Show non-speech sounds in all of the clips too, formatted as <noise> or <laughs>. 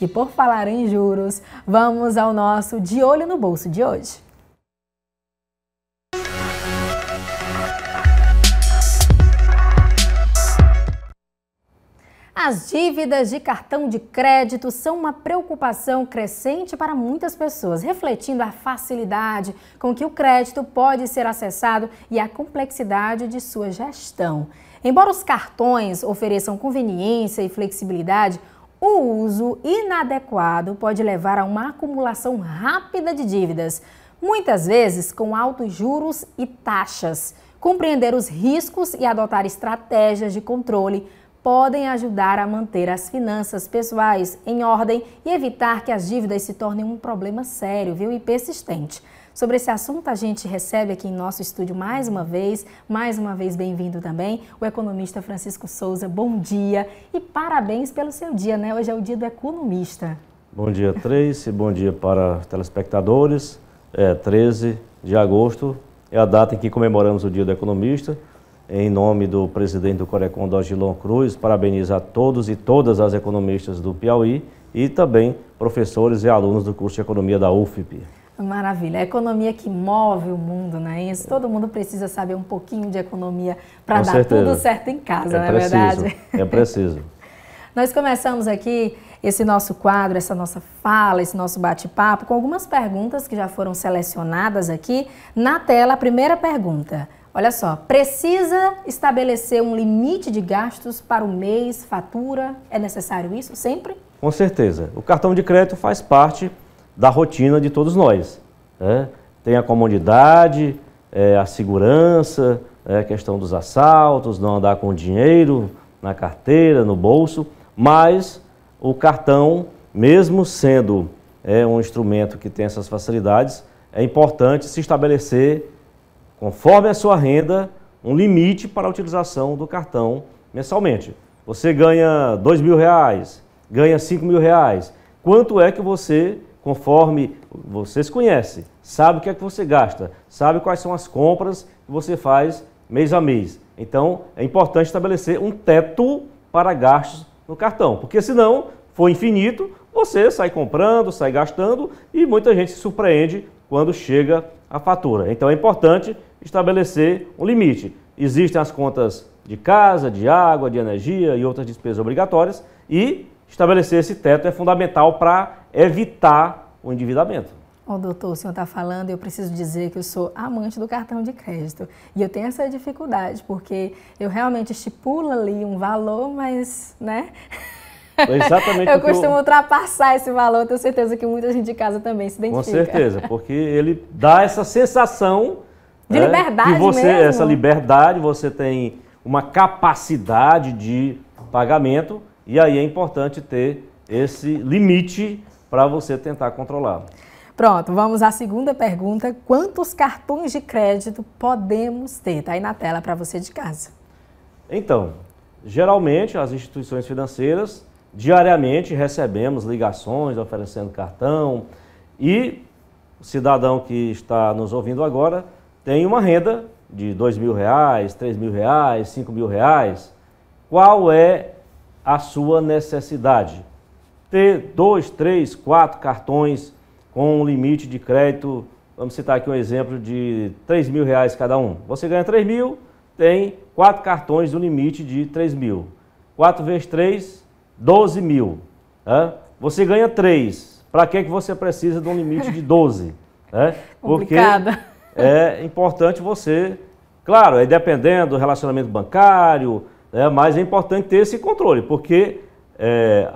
E por falar em juros, vamos ao nosso De Olho no Bolso de hoje. As dívidas de cartão de crédito são uma preocupação crescente para muitas pessoas, refletindo a facilidade com que o crédito pode ser acessado e a complexidade de sua gestão. Embora os cartões ofereçam conveniência e flexibilidade, o uso inadequado pode levar a uma acumulação rápida de dívidas, muitas vezes com altos juros e taxas. Compreender os riscos e adotar estratégias de controle podem ajudar a manter as finanças pessoais em ordem e evitar que as dívidas se tornem um problema sério, viu, e persistente. Sobre esse assunto, a gente recebe aqui em nosso estúdio mais uma vez, mais uma vez bem-vindo também, o economista Francisco Souza. Bom dia e parabéns pelo seu dia, né? Hoje é o dia do economista. Bom dia, e bom dia para telespectadores. É, 13 de agosto é a data em que comemoramos o Dia do Economista em nome do presidente do Corecon, Dogilon Cruz, parabenizar todos e todas as economistas do Piauí e também professores e alunos do curso de Economia da UFP. Maravilha, a economia que move o mundo, não é isso? Todo mundo precisa saber um pouquinho de economia para dar certeza. tudo certo em casa, é não é preciso, verdade? É preciso. <laughs> Nós começamos aqui esse nosso quadro, essa nossa fala, esse nosso bate-papo com algumas perguntas que já foram selecionadas aqui. Na tela, a primeira pergunta. Olha só, precisa estabelecer um limite de gastos para o mês, fatura? É necessário isso sempre? Com certeza. O cartão de crédito faz parte da rotina de todos nós. Né? Tem a comodidade, é, a segurança, é, a questão dos assaltos, não andar com dinheiro na carteira, no bolso, mas o cartão, mesmo sendo é, um instrumento que tem essas facilidades, é importante se estabelecer conforme a sua renda, um limite para a utilização do cartão mensalmente. Você ganha dois mil reais, ganha cinco mil reais. Quanto é que você, conforme vocês conhecem, sabe o que é que você gasta, sabe quais são as compras que você faz mês a mês. Então, é importante estabelecer um teto para gastos no cartão, porque senão for infinito, você sai comprando, sai gastando e muita gente se surpreende quando chega a fatura. Então é importante estabelecer um limite. Existem as contas de casa, de água, de energia e outras despesas obrigatórias e estabelecer esse teto é fundamental para evitar o endividamento. Ô, oh, doutor, o senhor está falando, eu preciso dizer que eu sou amante do cartão de crédito. E eu tenho essa dificuldade, porque eu realmente estipulo ali um valor, mas, né? <laughs> exatamente eu costumo eu... ultrapassar esse valor, tenho certeza que muita gente de casa também se identifica. Com certeza, porque ele dá essa sensação de né, liberdade você mesmo. essa liberdade, você tem uma capacidade de pagamento e aí é importante ter esse limite para você tentar controlar. Pronto, vamos à segunda pergunta. Quantos cartões de crédito podemos ter? Está aí na tela para você de casa. Então, geralmente as instituições financeiras Diariamente recebemos ligações oferecendo cartão e o cidadão que está nos ouvindo agora tem uma renda de dois mil reais, três mil reais, cinco mil reais. Qual é a sua necessidade? Ter dois, três, quatro cartões com um limite de crédito, vamos citar aqui um exemplo de três mil reais cada um. Você ganha três mil, tem quatro cartões no limite de três mil. Quatro vezes três 12 mil. Você ganha 3. Para que, que você precisa de um limite de 12? <laughs> Né? Porque Complicada. <laughs> é importante você. Claro, dependendo do relacionamento bancário, é mas é importante ter esse controle, porque é,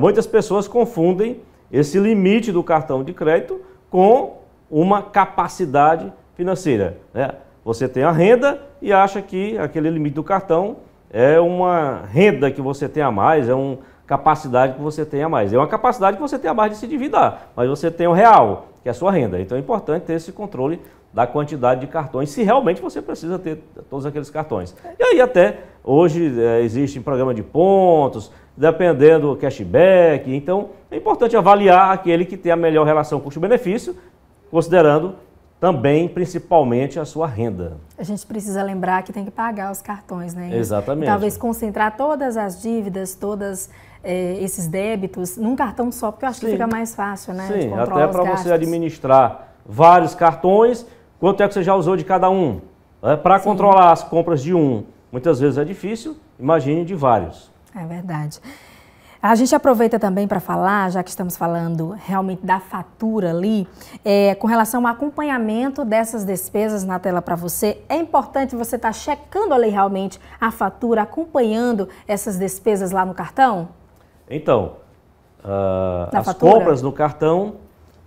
muitas pessoas confundem esse limite do cartão de crédito com uma capacidade financeira. Né? Você tem a renda e acha que aquele limite do cartão é uma renda que você tem a mais, é uma capacidade que você tem a mais. É uma capacidade que você tem a mais de se endividar, mas você tem o real, que é a sua renda. Então é importante ter esse controle da quantidade de cartões, se realmente você precisa ter todos aqueles cartões. E aí até hoje é, existe um programa de pontos, dependendo do cashback. Então é importante avaliar aquele que tem a melhor relação custo-benefício, considerando também, principalmente, a sua renda. A gente precisa lembrar que tem que pagar os cartões, né? Exatamente. E talvez concentrar todas as dívidas, todos eh, esses débitos num cartão só, porque eu acho Sim. que fica mais fácil, né? Sim, até para você administrar vários cartões, quanto é que você já usou de cada um? É, para controlar as compras de um, muitas vezes é difícil, imagine de vários. É verdade. A gente aproveita também para falar, já que estamos falando realmente da fatura ali, é, com relação ao acompanhamento dessas despesas na tela para você, é importante você estar tá checando ali realmente a fatura, acompanhando essas despesas lá no cartão? Então, uh, as fatura? compras no cartão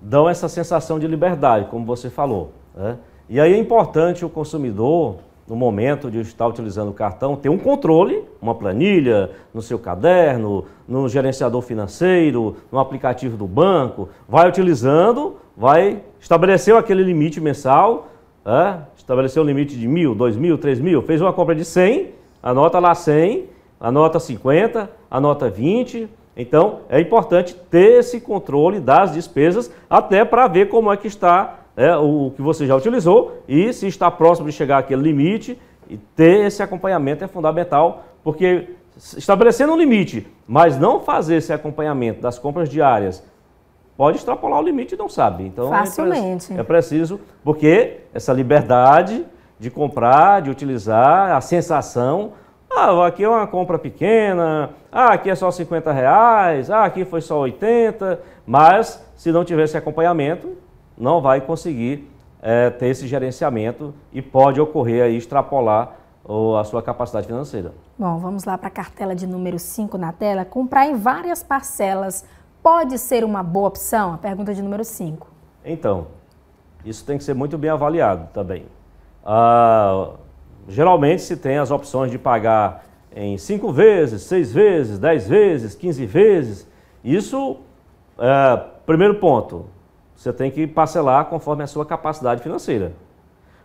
dão essa sensação de liberdade, como você falou. Né? E aí é importante o consumidor no momento de estar utilizando o cartão, ter um controle, uma planilha no seu caderno, no gerenciador financeiro, no aplicativo do banco, vai utilizando, vai estabeleceu aquele limite mensal, é? estabeleceu um limite de mil, dois mil, três mil, fez uma compra de 100, anota lá 100, anota 50, anota 20. Então é importante ter esse controle das despesas até para ver como é que está é, o que você já utilizou e se está próximo de chegar àquele limite, e ter esse acompanhamento é fundamental, porque estabelecendo um limite, mas não fazer esse acompanhamento das compras diárias, pode extrapolar o limite e não sabe. Então é Facilmente. É, preciso, porque essa liberdade de comprar, de utilizar, a sensação, ah, aqui é uma compra pequena, ah, aqui é só 50 reais, ah, aqui foi só 80, mas se não tiver esse acompanhamento, não vai conseguir é, ter esse gerenciamento e pode ocorrer aí extrapolar ou a sua capacidade financeira. Bom, vamos lá para a cartela de número 5 na tela. Comprar em várias parcelas pode ser uma boa opção? A pergunta de número 5. Então, isso tem que ser muito bem avaliado também. Ah, geralmente se tem as opções de pagar em 5 vezes, 6 vezes, 10 vezes, 15 vezes. Isso, é, primeiro ponto, você tem que parcelar conforme a sua capacidade financeira.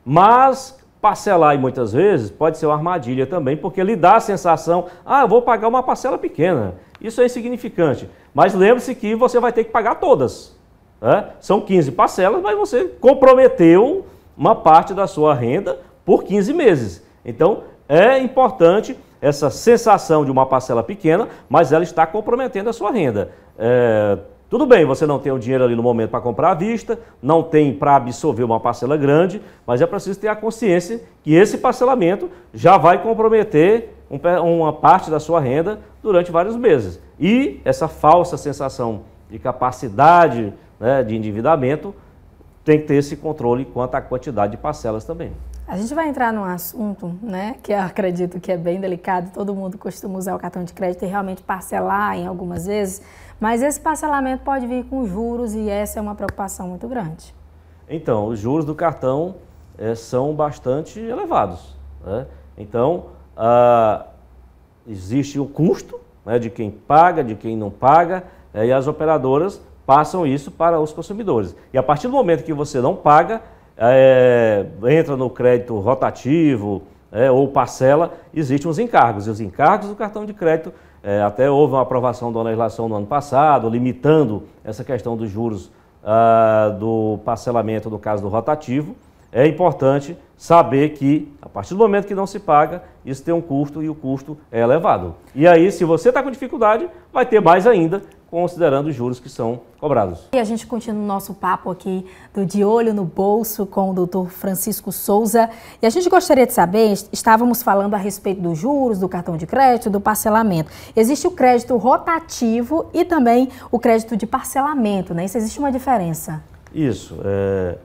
Mas parcelar e muitas vezes pode ser uma armadilha também, porque lhe dá a sensação, ah, eu vou pagar uma parcela pequena. Isso é insignificante. Mas lembre-se que você vai ter que pagar todas. Né? São 15 parcelas, mas você comprometeu uma parte da sua renda por 15 meses. Então, é importante essa sensação de uma parcela pequena, mas ela está comprometendo a sua renda. É, tudo bem, você não tem o dinheiro ali no momento para comprar à vista, não tem para absorver uma parcela grande, mas é preciso ter a consciência que esse parcelamento já vai comprometer uma parte da sua renda durante vários meses. E essa falsa sensação de capacidade né, de endividamento tem que ter esse controle quanto à quantidade de parcelas também. A gente vai entrar num assunto, né, que eu acredito que é bem delicado, todo mundo costuma usar o cartão de crédito e realmente parcelar em algumas vezes mas esse parcelamento pode vir com juros e essa é uma preocupação muito grande. Então, os juros do cartão é, são bastante elevados. Né? Então, ah, existe o custo né, de quem paga, de quem não paga, é, e as operadoras passam isso para os consumidores. E a partir do momento que você não paga, é, entra no crédito rotativo é, ou parcela, existem os encargos. E os encargos do cartão de crédito é, até houve uma aprovação da legislação no ano passado, limitando essa questão dos juros ah, do parcelamento, no caso do rotativo. É importante saber que, a partir do momento que não se paga, isso tem um custo e o custo é elevado. E aí, se você está com dificuldade, vai ter mais ainda, considerando os juros que são cobrados. E a gente continua o nosso papo aqui do De Olho no Bolso com o doutor Francisco Souza. E a gente gostaria de saber, estávamos falando a respeito dos juros, do cartão de crédito, do parcelamento. Existe o crédito rotativo e também o crédito de parcelamento, né? Isso existe uma diferença? Isso. É...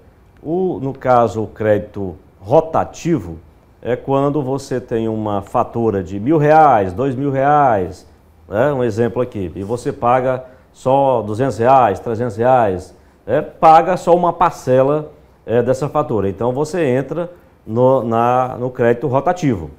O, no caso, o crédito rotativo é quando você tem uma fatura de mil reais, dois mil reais, né? um exemplo aqui, e você paga só 200 reais, 300 reais, é, paga só uma parcela é, dessa fatura. Então você entra no, na, no crédito rotativo.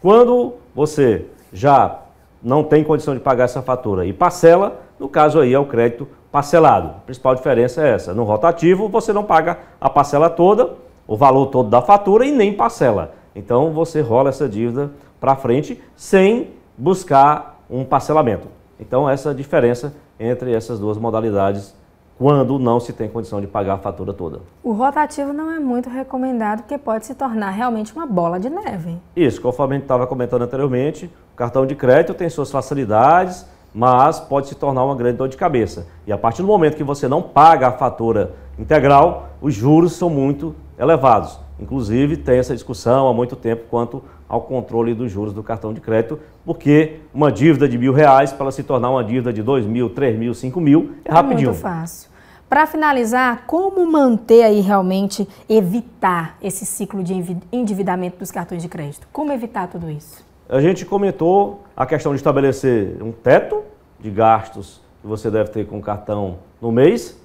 Quando você já não tem condição de pagar essa fatura e parcela, no caso aí é o crédito parcelado. A principal diferença é essa. No rotativo você não paga a parcela toda, o valor todo da fatura e nem parcela. Então você rola essa dívida para frente sem buscar um parcelamento. Então essa é a diferença entre essas duas modalidades quando não se tem condição de pagar a fatura toda. O rotativo não é muito recomendado porque pode se tornar realmente uma bola de neve. Isso, conforme a gente estava comentando anteriormente, o cartão de crédito tem suas facilidades, mas pode se tornar uma grande dor de cabeça. E a partir do momento que você não paga a fatura integral, os juros são muito elevados. Inclusive, tem essa discussão há muito tempo quanto ao controle dos juros do cartão de crédito, porque uma dívida de mil reais, para ela se tornar uma dívida de dois mil, três mil, cinco mil, é, rapidinho. Muito fácil. Para finalizar, como manter aí realmente, evitar esse ciclo de endividamento dos cartões de crédito? Como evitar tudo isso? A gente comentou a questão de estabelecer um teto de gastos que você deve ter com o cartão no mês,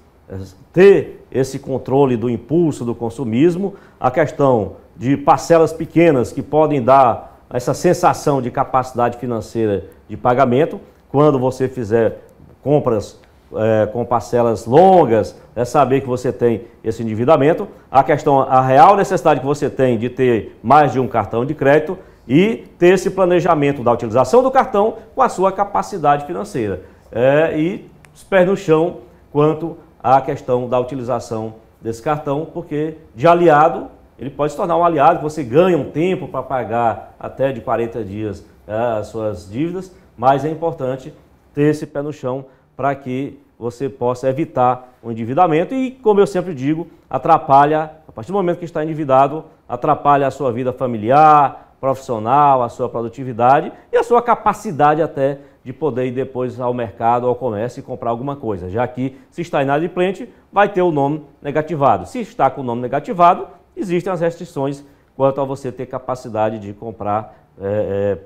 ter esse controle do impulso do consumismo, a questão de parcelas pequenas que podem dar essa sensação de capacidade financeira de pagamento, quando você fizer compras é, com parcelas longas, é saber que você tem esse endividamento, a questão, a real necessidade que você tem de ter mais de um cartão de crédito e ter esse planejamento da utilização do cartão com a sua capacidade financeira. É, e os pés no chão quanto a questão da utilização desse cartão, porque de aliado, ele pode se tornar um aliado, você ganha um tempo para pagar até de 40 dias né, as suas dívidas, mas é importante ter esse pé no chão para que você possa evitar o endividamento e, como eu sempre digo, atrapalha, a partir do momento que está endividado, atrapalha a sua vida familiar, profissional, a sua produtividade e a sua capacidade até de poder ir depois ao mercado, ao comércio e comprar alguma coisa. Já que se está inadimplente, vai ter o nome negativado. Se está com o nome negativado, existem as restrições quanto a você ter capacidade de comprar é,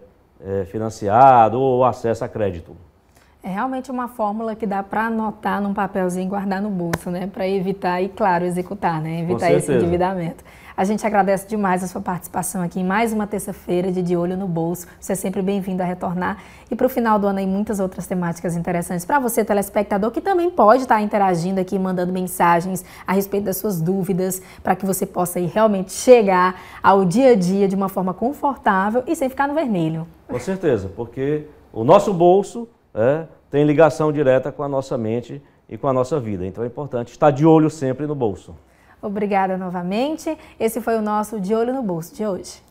é, é, financiado ou acesso a crédito. É realmente uma fórmula que dá para anotar num papelzinho e guardar no bolso, né? Para evitar e, claro, executar, né? Evitar esse endividamento. A gente agradece demais a sua participação aqui em mais uma terça-feira de De Olho no Bolso. Você é sempre bem-vindo a retornar. E para o final do ano, aí, muitas outras temáticas interessantes para você, telespectador, que também pode estar tá interagindo aqui, mandando mensagens a respeito das suas dúvidas, para que você possa aí, realmente chegar ao dia a dia de uma forma confortável e sem ficar no vermelho. Com certeza, porque o nosso bolso é, tem ligação direta com a nossa mente e com a nossa vida. Então é importante estar de olho sempre no bolso. Obrigada novamente. Esse foi o nosso De Olho no Bolso de hoje.